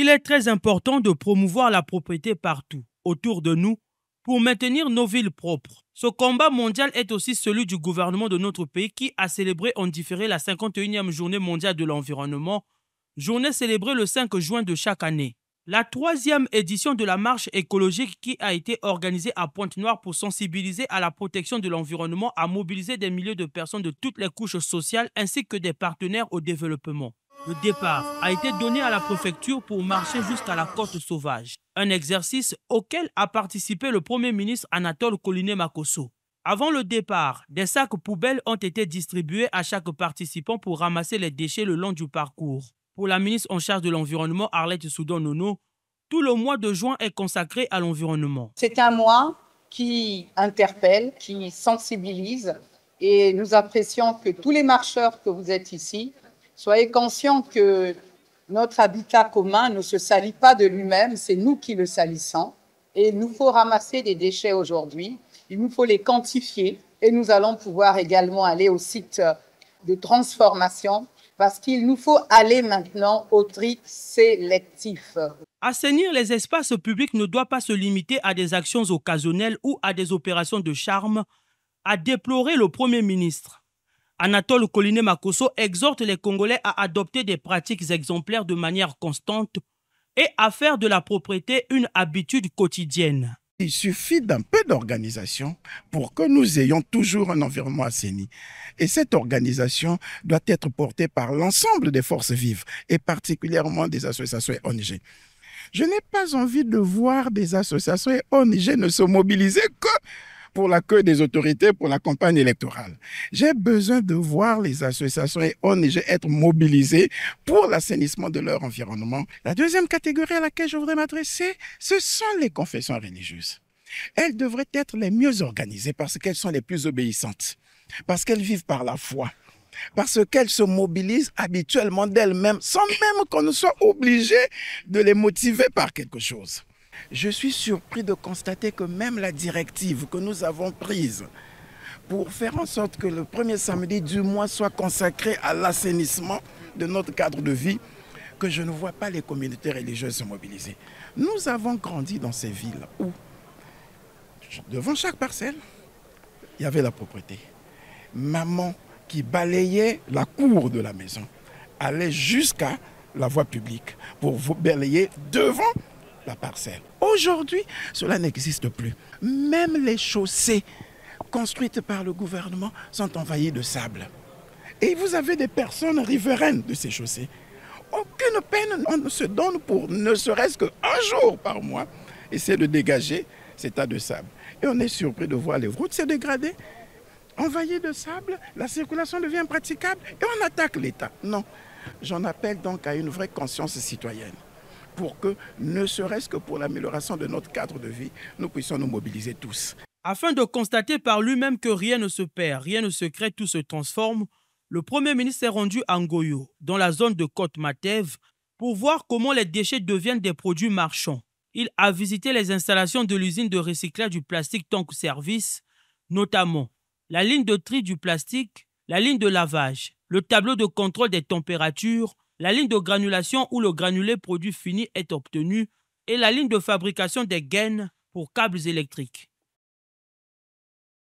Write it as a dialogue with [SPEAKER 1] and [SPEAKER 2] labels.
[SPEAKER 1] Il est très important de promouvoir la propriété partout, autour de nous, pour maintenir nos villes propres. Ce combat mondial est aussi celui du gouvernement de notre pays qui a célébré en différé la 51e journée mondiale de l'environnement, journée célébrée le 5 juin de chaque année. La troisième édition de la marche écologique qui a été organisée à Pointe-Noire pour sensibiliser à la protection de l'environnement a mobilisé des milliers de personnes de toutes les couches sociales ainsi que des partenaires au développement. Le départ a été donné à la préfecture pour marcher jusqu'à la côte sauvage, un exercice auquel a participé le Premier ministre Anatole colinet Makoso. Avant le départ, des sacs poubelles ont été distribués à chaque participant pour ramasser les déchets le long du parcours. Pour la ministre en charge de l'environnement, Arlette Soudan-Nono, tout le mois de juin est consacré à l'environnement.
[SPEAKER 2] C'est un mois qui interpelle, qui sensibilise, et nous apprécions que tous les marcheurs que vous êtes ici Soyez conscients que notre habitat commun ne se salit pas de lui-même, c'est nous qui le salissons. Et il nous faut ramasser des déchets aujourd'hui, il nous faut les quantifier et nous allons pouvoir également aller au site de transformation parce qu'il nous faut aller maintenant au tri sélectif.
[SPEAKER 1] Assainir les espaces publics ne doit pas se limiter à des actions occasionnelles ou à des opérations de charme, à déplorer le Premier ministre. Anatole Coliné Makoso exhorte les Congolais à adopter des pratiques exemplaires de manière constante et à faire de la propriété une habitude quotidienne.
[SPEAKER 3] Il suffit d'un peu d'organisation pour que nous ayons toujours un environnement assaini. Et cette organisation doit être portée par l'ensemble des forces vives et particulièrement des associations et ONG. Je n'ai pas envie de voir des associations et ONG ne se mobiliser que pour queue des autorités pour la campagne électorale. J'ai besoin de voir les associations et ONG être mobilisées pour l'assainissement de leur environnement. La deuxième catégorie à laquelle je voudrais m'adresser, ce sont les confessions religieuses. Elles devraient être les mieux organisées parce qu'elles sont les plus obéissantes, parce qu'elles vivent par la foi parce qu'elles se mobilisent habituellement d'elles-mêmes, sans même qu'on soit obligé de les motiver par quelque chose je suis surpris de constater que même la directive que nous avons prise pour faire en sorte que le premier samedi du mois soit consacré à l'assainissement de notre cadre de vie, que je ne vois pas les communautés religieuses se mobiliser. Nous avons grandi dans ces villes où, devant chaque parcelle, il y avait la propriété. Maman qui balayait la cour de la maison allait jusqu'à la voie publique pour vous balayer devant la parcelle. Aujourd'hui, cela n'existe plus. Même les chaussées construites par le gouvernement sont envahies de sable. Et vous avez des personnes riveraines de ces chaussées. Aucune peine on ne se donne pour ne serait-ce qu'un jour par mois essayer de dégager cet tas de sable. Et on est surpris de voir les routes se dégrader, envahies de sable, la circulation devient praticable et on attaque l'État. Non, j'en appelle donc à une vraie conscience citoyenne pour que, ne serait-ce que pour l'amélioration de notre cadre de vie, nous puissions nous mobiliser tous.
[SPEAKER 1] Afin de constater par lui-même que rien ne se perd, rien ne se crée, tout se transforme, le Premier ministre s'est rendu à Ngoyo, dans la zone de Côte-Matève, pour voir comment les déchets deviennent des produits marchands. Il a visité les installations de l'usine de recyclage du plastique Tank Service, notamment la ligne de tri du plastique, la ligne de lavage, le tableau de contrôle des températures, la ligne de granulation où le granulé produit fini est obtenu et la ligne de fabrication des gaines pour câbles électriques.